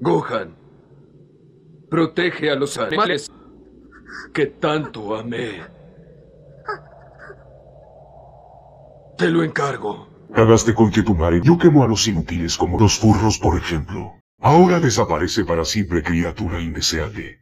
Gohan, protege a los animales que tanto amé. Te lo encargo. Hagaste con que tu madre yo quemo a los inútiles como los furros, por ejemplo. Ahora desaparece para siempre criatura indeseable.